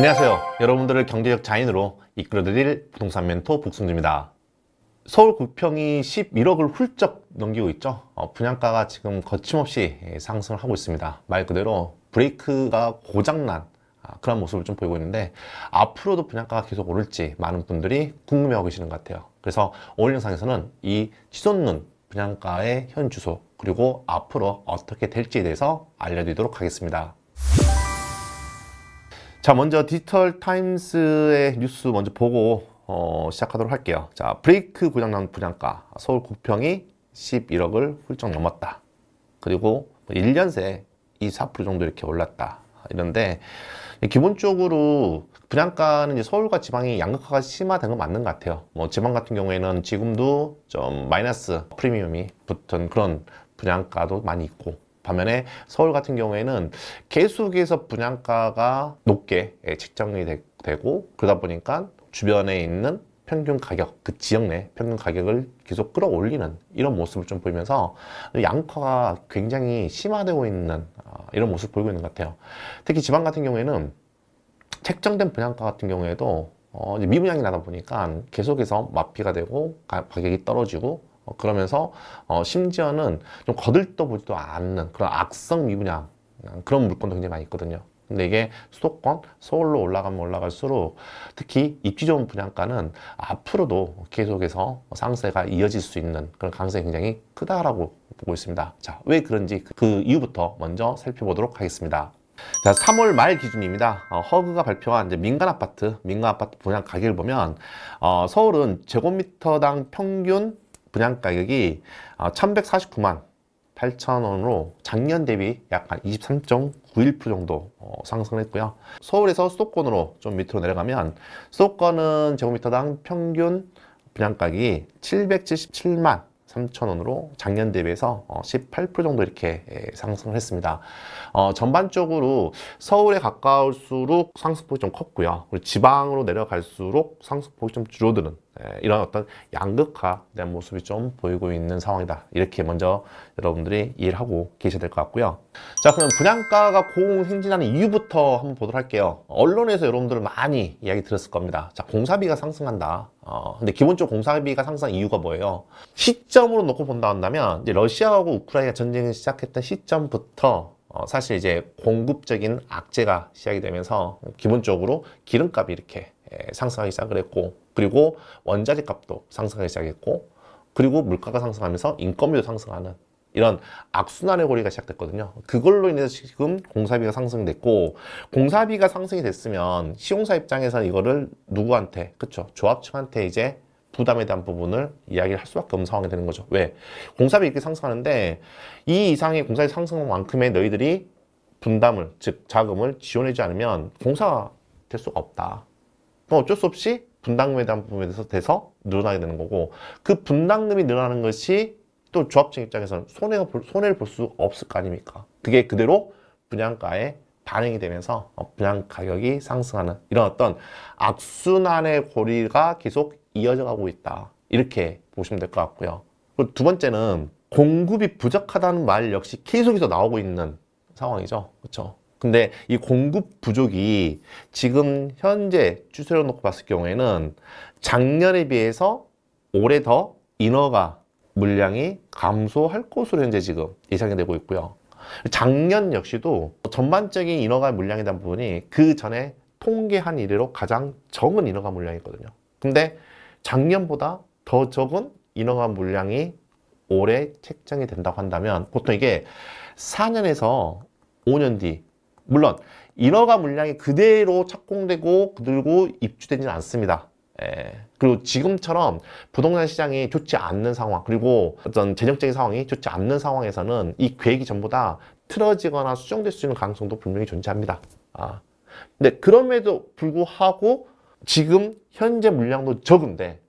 안녕하세요. 여러분들을 경제적 자인으로 이끌어드릴 부동산 멘토 복승주입니다. 서울 구평이 11억을 훌쩍 넘기고 있죠. 어, 분양가가 지금 거침없이 예, 상승을 하고 있습니다. 말 그대로 브레이크가 고장난 아, 그런 모습을 좀 보이고 있는데 앞으로도 분양가가 계속 오를지 많은 분들이 궁금해하고 계시는 것 같아요. 그래서 오늘 영상에서는 이 치솟는 분양가의 현 주소 그리고 앞으로 어떻게 될지에 대해서 알려드리도록 하겠습니다. 자 먼저 디지털 타임스의 뉴스 먼저 보고 어, 시작하도록 할게요 자 브레이크 고장난 분양가 서울 국평이 11억을 훌쩍 넘었다 그리고 1년 뭐 새24% 정도 이렇게 올랐다 이런데 기본적으로 분양가는 이제 서울과 지방이 양극화가 심화된 건 맞는 것 같아요 뭐 지방 같은 경우에는 지금도 좀 마이너스 프리미엄이 붙은 그런 분양가도 많이 있고 반면에 서울 같은 경우에는 계속해서 분양가가 높게 예, 책정이 되, 되고 그러다 보니까 주변에 있는 평균 가격, 그 지역 내 평균 가격을 계속 끌어올리는 이런 모습을 좀 보이면서 양파가 굉장히 심화되고 있는 어, 이런 모습을 보이고 있는 것 같아요. 특히 지방 같은 경우에는 책정된 분양가 같은 경우에도 어, 미분양이 나다 보니까 계속해서 마피가 되고 가격이 떨어지고 어, 그러면서 어, 심지어는 좀 거들떠보지도 않는 그런 악성 미분양 그런 물건도 굉장히 많이 있거든요. 근데 이게 수도권, 서울로 올라가면 올라갈수록 특히 입지 좋은 분양가는 앞으로도 계속해서 상세가 이어질 수 있는 그런 가능성이 굉장히 크다라고 보고 있습니다. 자, 왜 그런지 그 이유부터 먼저 살펴보도록 하겠습니다. 자, 3월 말 기준입니다. 어, 허그가 발표한 이제 민간 아파트, 민간 아파트 분양 가격을 보면 어, 서울은 제곱미터당 평균 분양 가격이 1149만 어, 8천원으로 작년 대비 약한23.91% 정도 어, 상승했고요. 서울에서 수도권으로 좀 밑으로 내려가면 수도권은 제곱미터당 평균 분양가격이 777만 3,000원으로 작년 대비해서 18% 어, 정도 이렇게 예, 상승을 했습니다. 어, 전반적으로 서울에 가까울수록 상승폭이 좀 컸고요. 그리고 지방으로 내려갈수록 상승폭이 좀 줄어드는 예, 이런 어떤 양극화된 모습이 좀 보이고 있는 상황이다. 이렇게 먼저 여러분들이 이해를 하고 계셔야 될 것 같고요. 자, 그럼 분양가가 고행진하는 이유부터 한번 보도록 할게요. 언론에서 여러분들 많이 이야기 들었을 겁니다. 자, 공사비가 상승한다. 어, 근데 기본적으로 공사비가 상승한 이유가 뭐예요? 시점으로 놓고 본다 한다면 이제 러시아하고 우크라이나 전쟁을 시작했던 시점부터 어, 사실 이제 공급적인 악재가 시작이 되면서 기본적으로 기름값이 이렇게 예, 상승하기 시작을 했고 그리고 원자재 값도 상승하기 시작했고 그리고 물가가 상승하면서 인건비도 상승하는 이런 악순환의 고리가 시작됐거든요. 그걸로 인해서 지금 공사비가 상승됐고 공사비가 상승이 됐으면 시공사 입장에서는 이거를 누구한테 그쵸 조합층한테 이제 부담에 대한 부분을 이야기를 할 수밖에 없는 상황이 되는 거죠. 왜? 공사비 이렇게 상승하는데 이 이상의 공사비 상승만큼의 너희들이 분담을 즉 자금을 지원해주지 않으면 공사가 될 수가 없다. 그럼 어쩔 수 없이 분담금에 대한 부분에 대해서, 대해서 늘어나게 되는 거고 그 분담금이 늘어나는 것이 또 조합층 입장에서는 손해가 볼, 손해를 볼 수 없을 거 아닙니까? 그게 그대로 분양가에 반응이 되면서 어, 분양 가격이 상승하는 이런 어떤 악순환의 고리가 계속 이어져 가고 있다. 이렇게 보시면 될 것 같고요. 그리고 두 번째는 공급이 부족하다는 말 역시 계속해서 나오고 있는 상황이죠. 그렇죠? 근데 이 공급 부족이 지금 현재 추세로 놓고 봤을 경우에는 작년에 비해서 올해 더 인허가 물량이 감소할 것으로 현재 지금 예상이 되고 있고요. 작년 역시도 전반적인 인허가 물량에 대한 부분이 그 전에 통계한 이래로 가장 적은 인허가 물량이거든요. 근데 작년보다 더 적은 인허가 물량이 올해 책정이 된다고 한다면 보통 이게 4년에서 5년 뒤 물론 인허가 물량이 그대로 착공되고 그들고 입주되지는 않습니다. 예. 그리고 지금처럼 부동산 시장이 좋지 않는 상황 그리고 어떤 재정적인 상황이 좋지 않는 상황에서는 이 계획이 전부 다 틀어지거나 수정될 수 있는 가능성도 분명히 존재합니다. 아. 근데 그럼에도 불구하고 지금 현재 물량도 적은데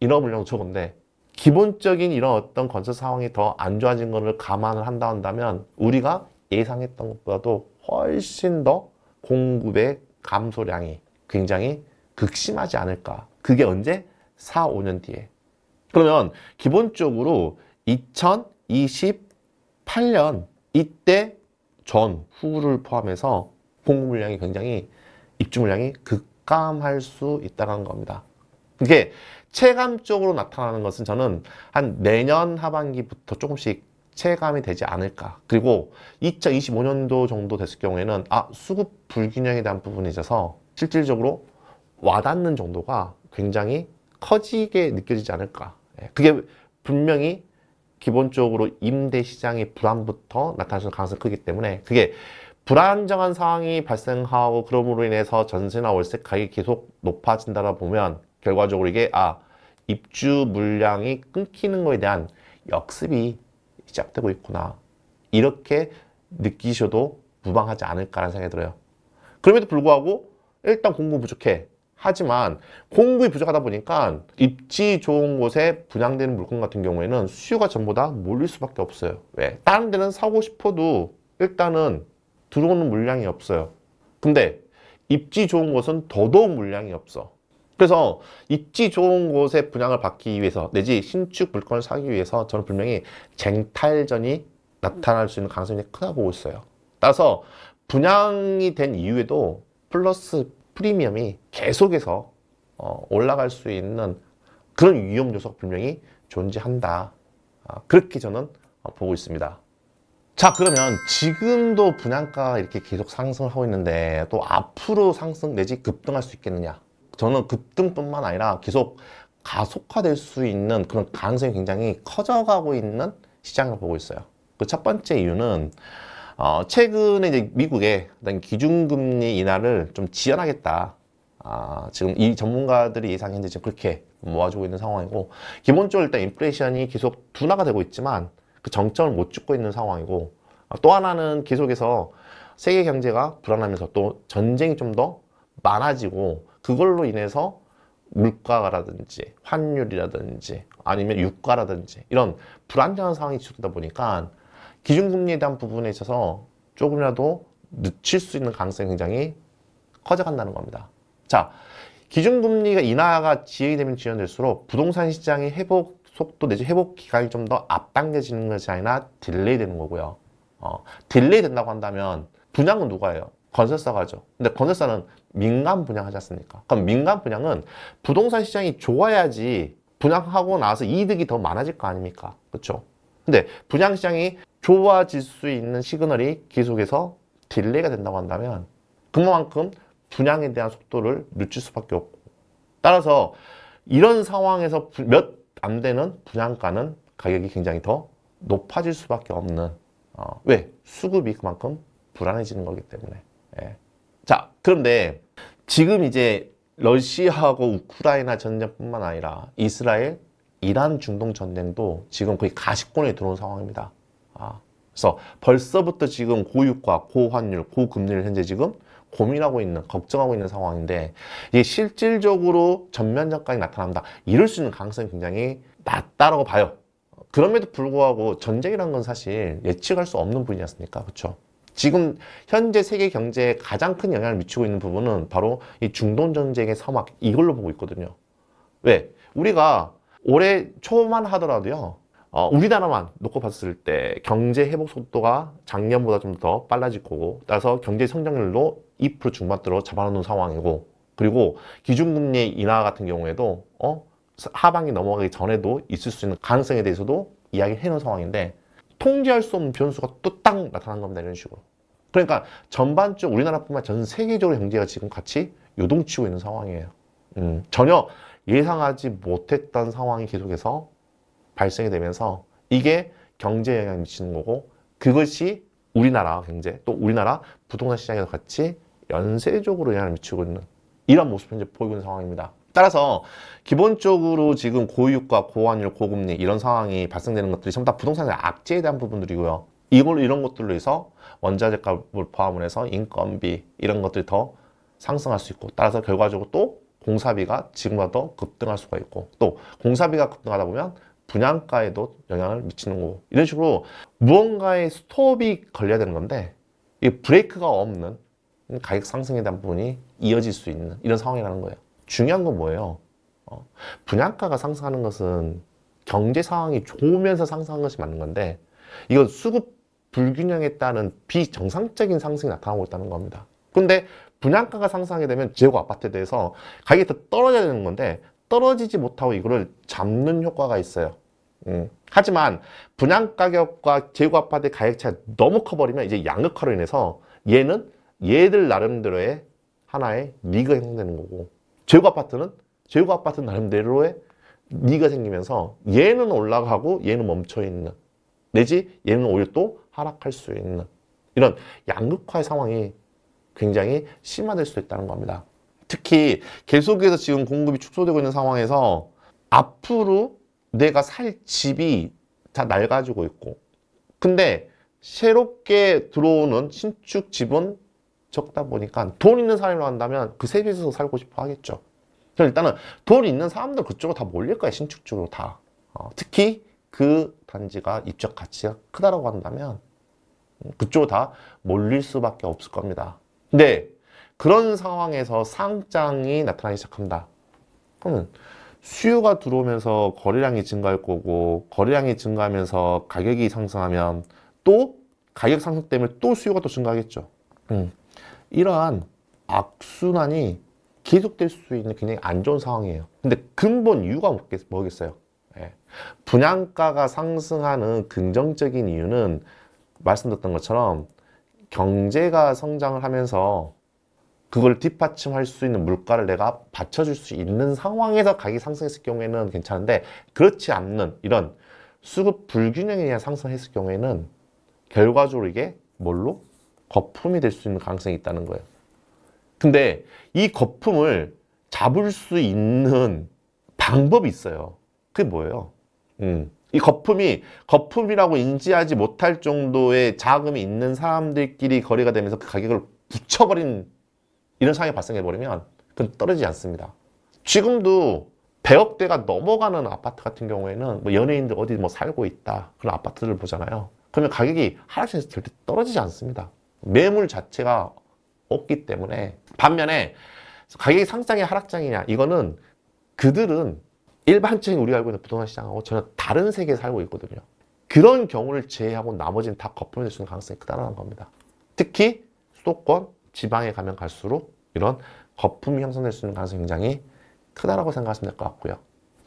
인허 물량도 적은데 기본적인 이런 어떤 건설 상황이 더 안 좋아진 것을 감안을 한다 한다면 우리가 예상했던 것보다도 훨씬 더 공급의 감소량이 굉장히 극심하지 않을까. 그게 언제? 4, 5년 뒤에. 그러면 기본적으로 2028년 이때 전 후를 포함해서 공급 물량이 굉장히 입주 물량이 급감할 수 있다는 겁니다. 이게 체감적으로 나타나는 것은 저는 한 내년 하반기부터 조금씩 체감이 되지 않을까. 그리고 2025년도 정도 됐을 경우에는 아 수급 불균형에 대한 부분이 있어서 실질적으로 와닿는 정도가 굉장히 커지게 느껴지지 않을까. 예, 그게 분명히 기본적으로 임대 시장의 불황부터 나타날 가능성이 크기 때문에 그게 불안정한 상황이 발생하고 그럼으로 인해서 전세나 월세 가격이 계속 높아진다라 보면 결과적으로 이게 아 입주 물량이 끊기는 것에 대한 역습이 시작되고 있구나 이렇게 느끼셔도 무방하지 않을까라는 생각이 들어요 그럼에도 불구하고 일단 공급 부족해 하지만 공급이 부족하다 보니까 입지 좋은 곳에 분양되는 물건 같은 경우에는 수요가 전부 다 몰릴 수밖에 없어요. 왜? 다른 데는 사고 싶어도 일단은 들어오는 물량이 없어요. 근데 입지 좋은 곳은 더더욱 물량이 없어. 그래서 입지 좋은 곳에 분양을 받기 위해서 내지 신축 물건을 사기 위해서 저는 분명히 쟁탈전이 나타날 수 있는 가능성이 크다 고 보고 있어요. 따라서 분양이 된 이후에도 플러스 프리미엄이 계속해서 어, 올라갈 수 있는 그런 위험 요소가 분명히 존재한다. 아, 그렇게 저는 어, 보고 있습니다. 자 그러면 지금도 분양가 이렇게 계속 상승 하고 있는데 또 앞으로 상승 내지 급등할 수 있겠느냐 저는 급등뿐만 아니라 계속 가속화될 수 있는 그런 가능성이 굉장히 커져가고 있는 시장을 보고 있어요 그 첫 번째 이유는 어, 최근에 이제 미국의 기준금리 인하를 좀 지연하겠다. 아, 지금 이 전문가들이 예상했는데 지금 그렇게 모아주고 있는 상황이고 기본적으로 일단 인플레이션이 계속 둔화가 되고 있지만 그 정점을 못 찍고 있는 상황이고 아, 또 하나는 계속해서 세계 경제가 불안하면서 또 전쟁이 좀 더 많아지고 그걸로 인해서 물가라든지 환율이라든지 아니면 유가라든지 이런 불안정한 상황이 지속되다 보니까 기준금리에 대한 부분에 있어서 조금이라도 늦출 수 있는 가능성이 굉장히 커져간다는 겁니다. 자, 기준금리가 인하가 진행되면 지연될수록 부동산 시장의 회복 속도 내지 회복 기간이 좀 더 앞당겨지는 것이 아니라 딜레이 되는 거고요. 어, 딜레이 된다고 한다면 분양은 누가 해요? 건설사가 하죠. 근데 건설사는 민간 분양하지 않습니까? 그럼 민간 분양은 부동산 시장이 좋아야지 분양하고 나서 이득이 더 많아질 거 아닙니까? 그렇죠? 근데 분양시장이 좋아질 수 있는 시그널이 계속해서 딜레이가 된다고 한다면 그만큼 분양에 대한 속도를 늦출 수밖에 없고 따라서 이런 상황에서 몇 안 되는 분양가는 가격이 굉장히 더 높아질 수밖에 없는 어, 왜? 수급이 그만큼 불안해지는 거기 때문에 예. 자 그런데 지금 이제 러시아하고 우크라이나 전쟁뿐만 아니라 이스라엘, 이란 중동 전쟁도 지금 거의 가시권에 들어온 상황입니다. 아, 그래서 벌써부터 지금 고유가, 고환율, 고금리를 현재 지금 고민하고 있는, 걱정하고 있는 상황인데 이게 실질적으로 전면전까지 나타난다. 이럴 수 있는 가능성이 굉장히 낮다라고 봐요. 그럼에도 불구하고 전쟁이란 건 사실 예측할 수 없는 분야였습니까 그렇죠? 지금 현재 세계 경제에 가장 큰 영향을 미치고 있는 부분은 바로 이 중동 전쟁의 사막 이걸로 보고 있거든요. 왜? 우리가 올해 초만 하더라도요. 어, 우리나라만 놓고 봤을 때 경제 회복 속도가 작년보다 좀 더 빨라질 거고 따라서 경제 성장률도 2% 중반대로 잡아놓는 상황이고 그리고 기준금리 인하 같은 경우에도 어? 하방이 넘어가기 전에도 있을 수 있는 가능성에 대해서도 이야기를 해놓은 상황인데 통제할 수 없는 변수가 또 딱 나타난 겁니다 이런 식으로 그러니까 전반적 우리나라뿐만 전 세계적으로 경제가 지금 같이 요동치고 있는 상황이에요 음, 전혀 예상하지 못했던 상황이 계속해서 발생이 되면서 이게 경제에 영향을 미치는 거고 그것이 우리나라 경제 또 우리나라 부동산 시장에서 같이 연쇄적으로 영향을 미치고 있는 이런 모습을 현재 보이고 있는 상황입니다. 따라서 기본적으로 지금 고유가, 고환율, 고금리 이런 상황이 발생되는 것들이 전부 다 부동산의 악재에 대한 부분들이고요. 이걸 이런 것들로 해서 원자재 값을 포함 해서 인건비 이런 것들이 더 상승할 수 있고 따라서 결과적으로 또 공사비가 지금보다 더 급등할 수가 있고 또 공사비가 급등하다 보면 분양가에도 영향을 미치는 거고 이런 식으로 무언가의 스톱이 걸려야 되는 건데 이 브레이크가 없는 가격 상승에 대한 부분이 이어질 수 있는 이런 상황이라는 거예요 중요한 건 뭐예요? 어, 분양가가 상승하는 것은 경제 상황이 좋으면서 상승하는 것이 맞는 건데 이건 수급 불균형에 따른 비정상적인 상승이 나타나고 있다는 겁니다 근데 분양가가 상승하게 되면 재고 아파트에 대해서 가격이 더 떨어져야 되는 건데 떨어지지 못하고 이거를 잡는 효과가 있어요. 음. 하지만 분양 가격과 재고 아파트의 가격 차가 이 너무 커버리면 이제 양극화로 인해서 얘는 얘들 나름대로의 하나의 리그 형성되는 거고 재고 아파트는 재고 아파트 나름대로의 리가 생기면서 얘는 올라가고 얘는 멈춰 있는 내지 얘는 오히려 또 하락할 수 있는 이런 양극화의 상황이 굉장히 심화될 수 있다는 겁니다. 특히 계속해서 지금 공급이 축소되고 있는 상황에서 앞으로 내가 살 집이 다 낡아지고 있고 근데 새롭게 들어오는 신축 집은 적다 보니까 돈 있는 사람으로 한다면 그 세비에서 살고 싶어 하겠죠. 그래서 일단은 돈 있는 사람들 그쪽으로 다 몰릴 거야 신축 쪽으로 다. 어, 특히 그 단지가 입적 가치가 크다라고 한다면 음, 그쪽으로 다 몰릴 수밖에 없을 겁니다. 근데 네. 그런 상황에서 상장이 나타나기 시작합니다 그러면 수요가 들어오면서 거래량이 증가할 거고 거래량이 증가하면서 가격이 상승하면 또 가격 상승 때문에 또 수요가 또 증가하겠죠. 음. 이러한 악순환이 계속될 수 있는 굉장히 안 좋은 상황이에요. 근데 근본 이유가 뭐겠, 어요 예. 분양가가 상승하는 긍정적인 이유는 말씀드렸던 것처럼 경제가 성장을 하면서 그걸 뒷받침할 수 있는 물가를 내가 받쳐줄 수 있는 상황에서 가격이 상승했을 경우에는 괜찮은데 그렇지 않는 이런 수급 불균형에 의한 상승했을 경우에는 결과적으로 이게 뭘로? 거품이 될 수 있는 가능성이 있다는 거예요. 근데 이 거품을 잡을 수 있는 방법이 있어요. 그게 뭐예요? 음. 이 거품이 거품이라고 인지하지 못할 정도의 자금이 있는 사람들끼리 거래가 되면서 그 가격을 붙여버린 이런 상황이 발생해버리면 그건 떨어지지 않습니다. 지금도 100억대가 넘어가는 아파트 같은 경우에는 뭐 연예인들 어디 뭐 살고 있다 그런 아파트를 보잖아요. 그러면 가격이 하락세에서 절대 떨어지지 않습니다. 매물 자체가 없기 때문에 반면에 가격이 상장이 하락장이냐 이거는 그들은 일반적인 우리가 알고 있는 부동산 시장하고 전혀 다른 세계에 살고 있거든요. 그런 경우를 제외하고 나머지는 다 거품이 될 수 있는 가능성이 크다는 겁니다. 특히 수도권, 지방에 가면 갈수록 이런 거품이 형성될 수 있는 가능성이 굉장히 크다라고 생각하시면 될 것 같고요.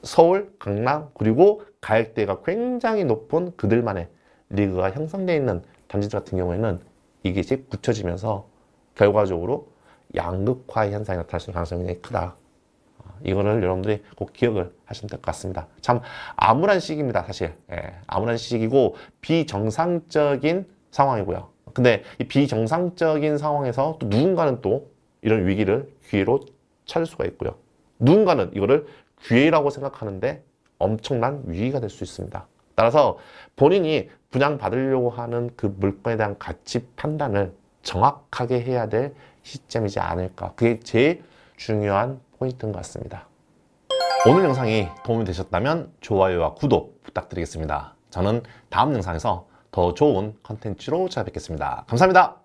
서울, 강남, 그리고 가액대가 굉장히 높은 그들만의 리그가 형성되어 있는 단지들 같은 경우에는 이게 이제 굳혀지면서 결과적으로 양극화의 현상이 나타날 수 있는 가능성이 굉장히 크다. 이거를 여러분들이 꼭 기억을 하시면 될 것 같습니다. 참 암울한 시기입니다, 사실. 예, 암울한 시기고 비정상적인 상황이고요. 근데 이 비정상적인 상황에서 또 누군가는 또 이런 위기를 기회로 찾을 수가 있고요. 누군가는 이거를 기회라고 생각하는데 엄청난 위기가 될 수 있습니다. 따라서 본인이 분양받으려고 하는 그 물건에 대한 가치 판단을 정확하게 해야 될 시점이지 않을까. 그게 제일 중요한 포인트인 것 같습니다. 오늘 영상이 도움이 되셨다면 좋아요와 구독 부탁드리겠습니다. 저는 다음 영상에서 더 좋은 컨텐츠로 찾아뵙겠습니다. 감사합니다.